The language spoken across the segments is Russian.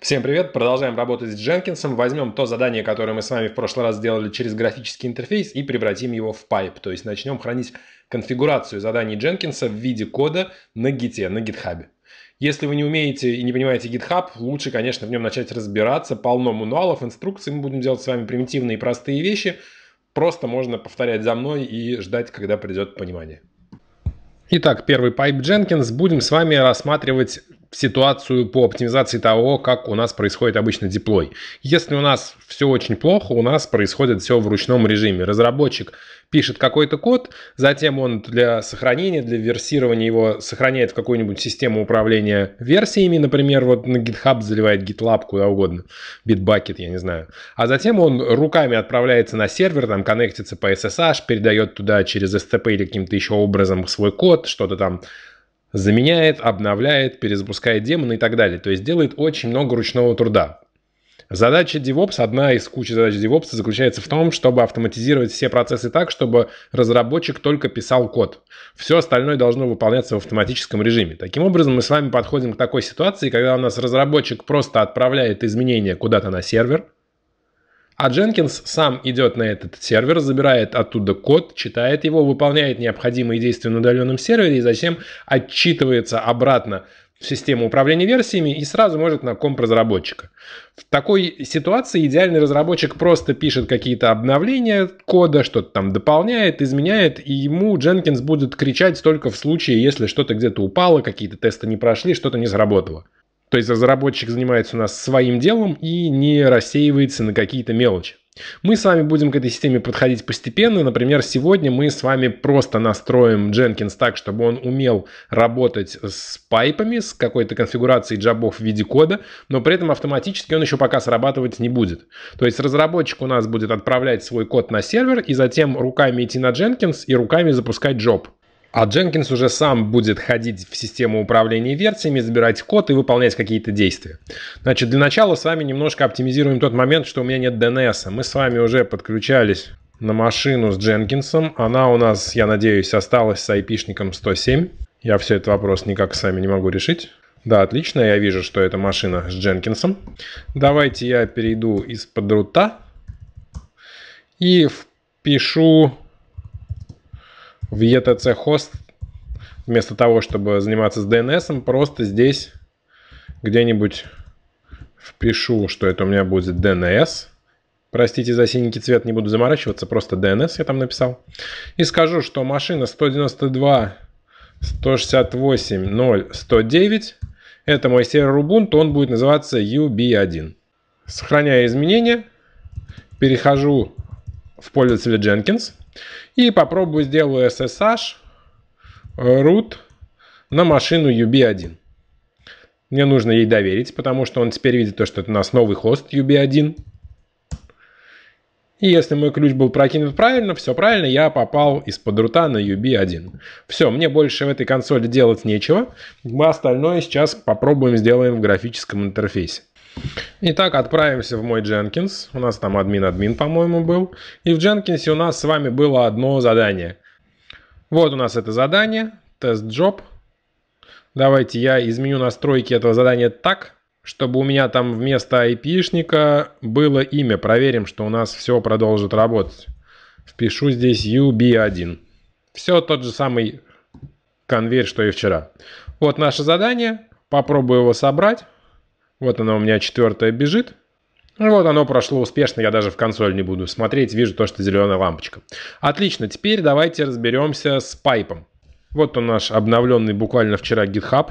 Всем привет! Продолжаем работать с Jenkins. Возьмем то задание, которое мы с вами в прошлый раз сделали через графический интерфейс и превратим его в pipe. То есть начнем хранить конфигурацию заданий Jenkins в виде кода на гите, на GitHub. Если вы не умеете и не понимаете GitHub, лучше, конечно, в нем начать разбираться. Полно мануалов, инструкций. Мы будем делать с вами примитивные и простые вещи. Просто можно повторять за мной и ждать, когда придет понимание. Итак, первый pipe Jenkins. Будем с вами рассматривать ситуацию по оптимизации того, как у нас происходит обычно деплой. Если у нас все очень плохо, у нас происходит все в ручном режиме. Разработчик пишет какой-то код, затем он для сохранения, для версирования его сохраняет в какую-нибудь систему управления версиями, например, вот на GitHub заливает GitLab, куда угодно, Bitbucket, я не знаю. А затем он руками отправляется на сервер, там коннектится по SSH, передает туда через STP или каким-то еще образом свой код, что-то там заменяет, обновляет, перезапускает демоны и так далее. То есть делает очень много ручного труда. Задача DevOps, одна из кучи задач DevOps заключается в том, чтобы автоматизировать все процессы так, чтобы разработчик только писал код. Все остальное должно выполняться в автоматическом режиме. Таким образом, мы с вами подходим к такой ситуации, когда у нас разработчик просто отправляет изменения куда-то на сервер – а Jenkins сам идет на этот сервер, забирает оттуда код, читает его, выполняет необходимые действия на удаленном сервере и затем отчитывается обратно в систему управления версиями и сразу может на комп разработчика. В такой ситуации идеальный разработчик просто пишет какие-то обновления кода, что-то там дополняет, изменяет, и ему Jenkins будет кричать только в случае, если что-то где-то упало, какие-то тесты не прошли, что-то не сработало. То есть разработчик занимается у нас своим делом и не рассеивается на какие-то мелочи. Мы с вами будем к этой системе подходить постепенно. Например, сегодня мы с вами просто настроим Jenkins так, чтобы он умел работать с пайпами, с какой-то конфигурацией джабов в виде кода, но при этом автоматически он еще пока срабатывать не будет. То есть разработчик у нас будет отправлять свой код на сервер и затем руками идти на Jenkins и руками запускать джоб. А Jenkins уже сам будет ходить в систему управления версиями, забирать код и выполнять какие-то действия. Значит, для начала с вами немножко оптимизируем тот момент, что у меня нет DNS. Мы с вами уже подключались на машину с Дженкинсом. Она у нас, я надеюсь, осталась с айпишником 107. Я все этот вопрос никак с вами не могу решить. Да, отлично, я вижу, что это машина с Дженкинсом. Давайте я перейду из-под рута и впишу в ETC хост, вместо того, чтобы заниматься с DNS, просто здесь где-нибудь впишу, что это у меня будет DNS. Простите за синенький цвет, не буду заморачиваться, просто DNS я там написал. И скажу, что машина 192 168 0 109 это мой сервер Ubuntu, он будет называться UB1. Сохраняя изменения, перехожу в пользователя Jenkins и попробую сделаю SSH э, root на машину UB1. Мне нужно ей доверить, потому что он теперь видит то, что это у нас новый хост UB1. И если мой ключ был прокинут правильно, все правильно, я попал из-под рута на UB1. Все, мне больше в этой консоли делать нечего. Мы остальное сейчас попробуем сделаем в графическом интерфейсе. Итак, отправимся в мой Jenkins. У нас там админ-админ, по-моему, был. И в Jenkins у нас с вами было одно задание. Вот у нас это задание, тест-джоб. Давайте я изменю настройки этого задания так, чтобы у меня там вместо IP-шника было имя. Проверим, что у нас все продолжит работать. Впишу здесь UB1. Все тот же самый конвейер, что и вчера. Вот наше задание. Попробую его собрать. Вот оно у меня четвертое бежит. Вот оно прошло успешно, я даже в консоль не буду смотреть, вижу то, что зеленая лампочка. Отлично, теперь давайте разберемся с пайпом. Вот он наш обновленный буквально вчера GitHub.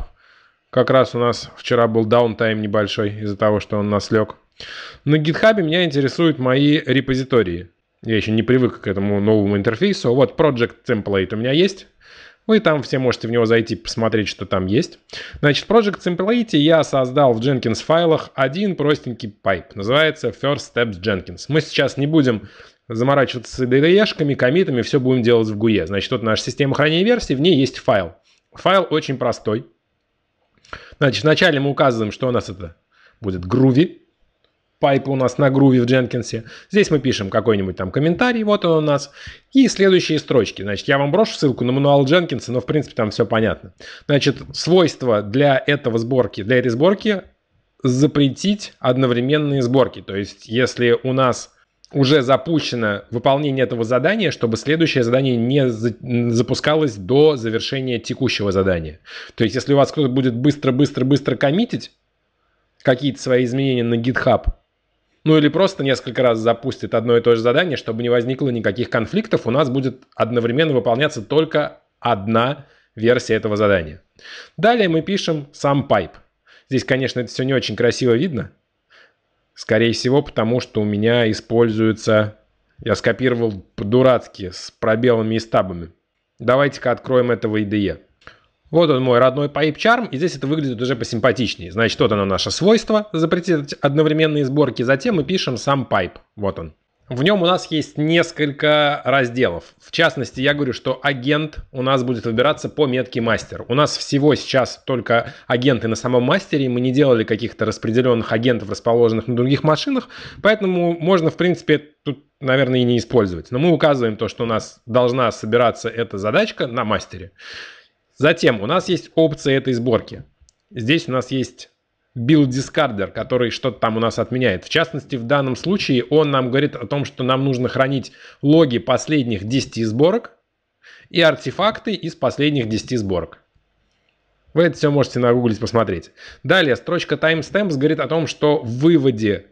Как раз у нас вчера был даунтайм небольшой из-за того, что он нас лег. На GitHub меня интересуют мои репозитории. Я еще не привык к этому новому интерфейсу. Вот Project Template у меня есть. Вы ну там все можете в него зайти, посмотреть, что там есть. Значит, в Project Simplicity я создал в Jenkins файлах один простенький пайп. Называется First Steps Jenkins. Мы сейчас не будем заморачиваться с IDE-шками, комитами, все будем делать в GUE. Значит, вот наша система хранения версий, в ней есть файл. Файл очень простой. Значит, вначале мы указываем, что у нас это будет Groovy пайпы у нас на груве в Дженкинсе. Здесь мы пишем какой-нибудь там комментарий, вот он у нас. И следующие строчки. Значит, я вам брошу ссылку на мануал Дженкинса, но в принципе там все понятно. Значит, свойства для этого сборки, для этой сборки запретить одновременные сборки. То есть, если у нас уже запущено выполнение этого задания, чтобы следующее задание не запускалось до завершения текущего задания. То есть, если у вас кто-то будет быстро-быстро-быстро коммитить какие-то свои изменения на GitHub, ну или просто несколько раз запустит одно и то же задание, чтобы не возникло никаких конфликтов, у нас будет одновременно выполняться только одна версия этого задания. Далее мы пишем сам пайп. Здесь, конечно, это все не очень красиво видно. Скорее всего, потому что у меня используется... Я скопировал по-дурацки с пробелами и стабами. Давайте-ка откроем этого IDE. Вот он мой родной Pipe Charm, и здесь это выглядит уже посимпатичнее. Значит, вот оно наше свойство, запретить одновременные сборки, затем мы пишем сам pipe. Вот он. В нем у нас есть несколько разделов. В частности, я говорю, что агент у нас будет выбираться по метке мастер. У нас всего сейчас только агенты на самом мастере. Мы не делали каких-то распределенных агентов, расположенных на других машинах. Поэтому можно, в принципе, тут, наверное, и не использовать. Но мы указываем то, что у нас должна собираться эта задачка на мастере. Затем у нас есть опции этой сборки. Здесь у нас есть build discarder, который что-то там у нас отменяет. В частности, в данном случае он нам говорит о том, что нам нужно хранить логи последних 10 сборок и артефакты из последних 10 сборок. Вы это все можете нагуглить, посмотреть. Далее, строчка timestamps говорит о том, что в выводе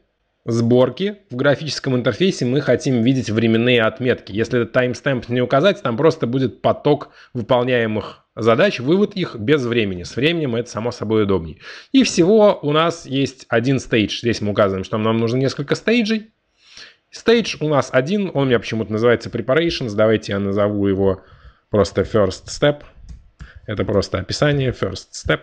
сборки в графическом интерфейсе мы хотим видеть временные отметки. Если этот timestamp не указать, там просто будет поток выполняемых задач, вывод их без времени. С временем это само собой удобнее. И всего у нас есть один стейдж. Здесь мы указываем, что нам нужно несколько стейджей. Стейдж у нас один, он у меня почему-то называется preparations. Давайте я назову его просто first step. Это просто описание first step.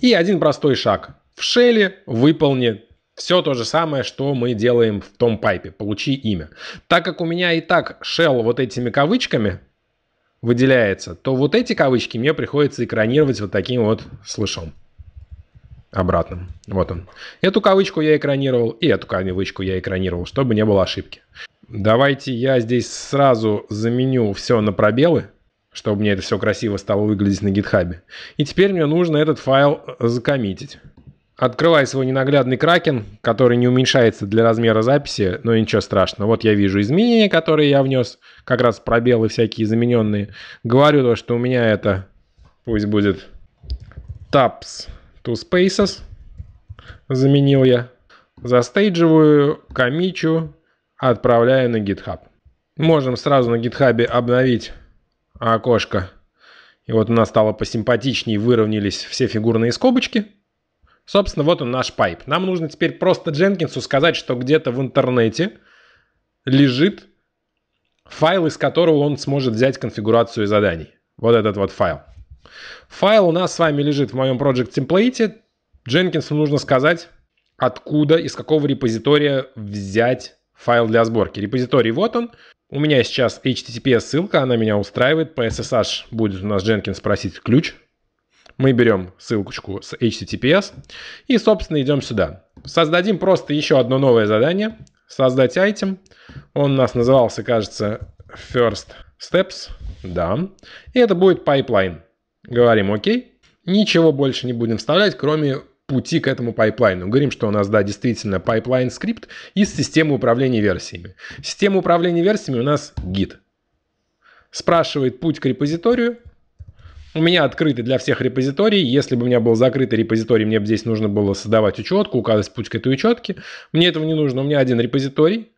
И один простой шаг. В шеле выполни все то же самое, что мы делаем в том пайпе. Получи имя. Так как у меня и так шел вот этими кавычками – выделяется, то вот эти кавычки мне приходится экранировать вот таким вот слышом обратным. Вот он. Эту кавычку я экранировал, и эту кавычку я экранировал, чтобы не было ошибки. Давайте я здесь сразу заменю все на пробелы, чтобы мне это все красиво стало выглядеть на гитхабе. И теперь мне нужно этот файл закоммитить. Открывай свой ненаглядный кракен, который не уменьшается для размера записи, но ничего страшного. Вот я вижу изменения, которые я внес, как раз пробелы всякие замененные. Говорю то, что у меня это, пусть будет tabs to spaces, заменил я. Застейдживаю, комичу, отправляю на GitHub. Можем сразу на GitHub обновить окошко. И вот у нас стало посимпатичнее, выровнялись все фигурные скобочки. Собственно, вот он наш пайп. Нам нужно теперь просто Дженкинсу сказать, что где-то в интернете лежит файл, из которого он сможет взять конфигурацию заданий. Вот этот вот файл. Файл у нас с вами лежит в моем Project Template. Дженкинсу нужно сказать, откуда, из какого репозитория взять файл для сборки. Репозиторий вот он. У меня сейчас HTTPS ссылка, она меня устраивает. По SSH будет у нас Jenkins просить ключ мы берем ссылочку с HTTPS и, собственно, идем сюда. Создадим просто еще одно новое задание. Создать item. Он у нас назывался, кажется, first steps. Да. И это будет pipeline. Говорим окей. Ничего больше не будем вставлять, кроме пути к этому пайплайну. Говорим, что у нас, да, действительно пайплайн скрипт из системы управления версиями. Система управления версиями у нас Git. Спрашивает путь к репозиторию, у меня открыты для всех репозиторий, Если бы у меня был закрытый репозиторий, мне бы здесь нужно было создавать учетку, указывать путь к этой учетке. Мне этого не нужно. У меня один репозиторий.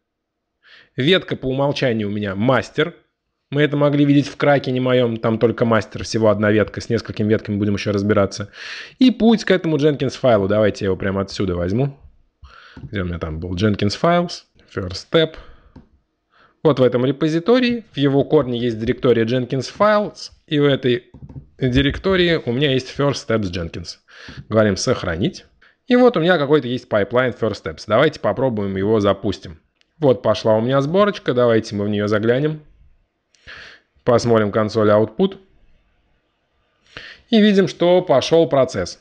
Ветка по умолчанию у меня мастер. Мы это могли видеть в краке не моем, там только мастер, всего одна ветка, с несколькими ветками будем еще разбираться. И путь к этому Jenkins файлу, давайте я его прямо отсюда возьму. Где у меня там был Jenkins files, first step. Вот в этом репозитории, в его корне есть директория Jenkins files, и в этой директории у меня есть first steps Jenkins. Говорим сохранить. И вот у меня какой-то есть пайплайн first steps. Давайте попробуем его запустим. Вот пошла у меня сборочка. Давайте мы в нее заглянем. Посмотрим консоль output. И видим, что пошел процесс.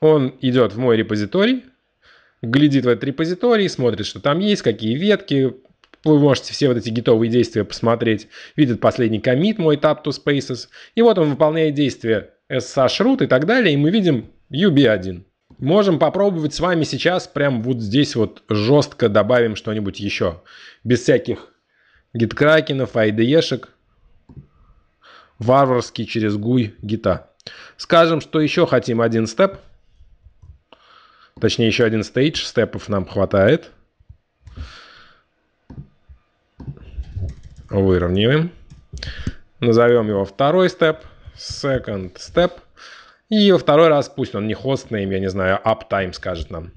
Он идет в мой репозиторий, глядит в этот репозиторий, смотрит, что там есть, какие ветки, вы можете все вот эти гитовые действия посмотреть. Видит последний комит мой tap to spaces. И вот он выполняет действия SSH root и так далее. И мы видим UB1. Можем попробовать с вами сейчас прям вот здесь вот жестко добавим что-нибудь еще. Без всяких гиткракенов, IDE-шек. Варварский через гуй гита. Скажем, что еще хотим один степ. Точнее, еще один стейдж. Степов нам хватает. выровняем. Назовем его второй степ, second step. И во второй раз пусть он не host name, я не знаю, uptime скажет нам.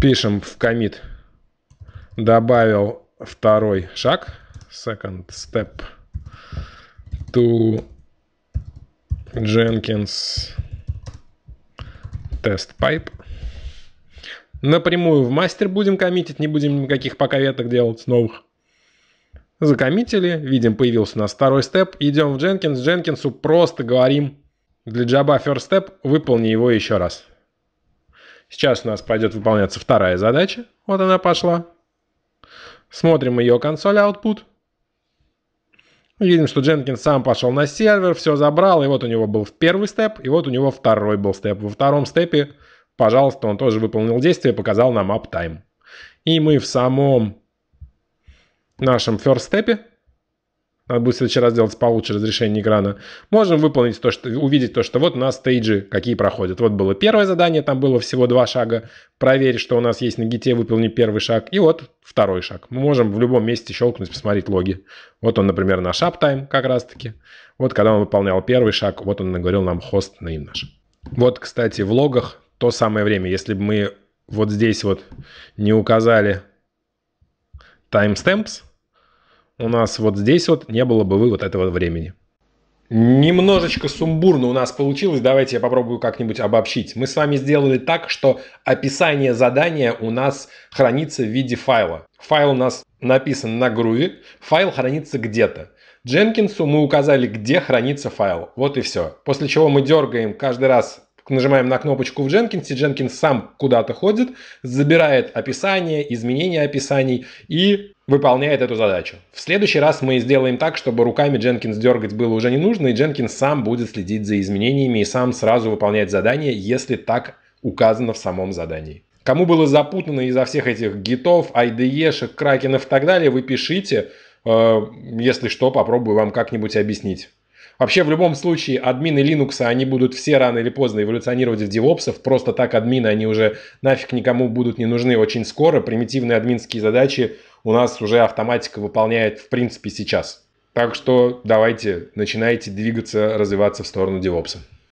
Пишем в commit добавил второй шаг, second step to Jenkins test pipe. Напрямую в мастер будем коммитить, не будем никаких пока веток делать новых. Закоммитили, видим, появился у нас второй степ. Идем в Jenkins, Дженкинсу просто говорим для Java First Step выполни его еще раз. Сейчас у нас пойдет выполняться вторая задача. Вот она пошла. Смотрим ее консоль output. Видим, что Дженкинс сам пошел на сервер, все забрал, и вот у него был первый степ, и вот у него второй был степ. Во втором степе Пожалуйста, он тоже выполнил действие, показал нам uptime. И мы в самом нашем first step, надо будет в следующий раз делать получше разрешение экрана, можем выполнить то, что, увидеть то, что вот у нас стейджи какие проходят. Вот было первое задание, там было всего два шага. Проверить, что у нас есть на гите, выполни первый шаг. И вот второй шаг. Мы можем в любом месте щелкнуть, посмотреть логи. Вот он, например, наш uptime как раз-таки. Вот когда он выполнял первый шаг, вот он наговорил нам хост name наш. Вот, кстати, в логах то самое время. Если бы мы вот здесь вот не указали timestamps, у нас вот здесь вот не было бы вы вот этого времени. Немножечко сумбурно у нас получилось, давайте я попробую как-нибудь обобщить. Мы с вами сделали так, что описание задания у нас хранится в виде файла. Файл у нас написан на груве, файл хранится где-то. Дженкинсу мы указали, где хранится файл. Вот и все. После чего мы дергаем каждый раз нажимаем на кнопочку в Jenkins, Jenkins сам куда-то ходит, забирает описание, изменения описаний и выполняет эту задачу. В следующий раз мы сделаем так, чтобы руками Jenkins дергать было уже не нужно, и Jenkins сам будет следить за изменениями и сам сразу выполнять задание, если так указано в самом задании. Кому было запутано из-за всех этих гитов, IDE-шек, кракенов и так далее, вы пишите. Э, если что, попробую вам как-нибудь объяснить. Вообще, в любом случае, админы Linux, они будут все рано или поздно эволюционировать в девопсов. Просто так админы, они уже нафиг никому будут не нужны очень скоро. Примитивные админские задачи у нас уже автоматика выполняет, в принципе, сейчас. Так что давайте, начинайте двигаться, развиваться в сторону девопса.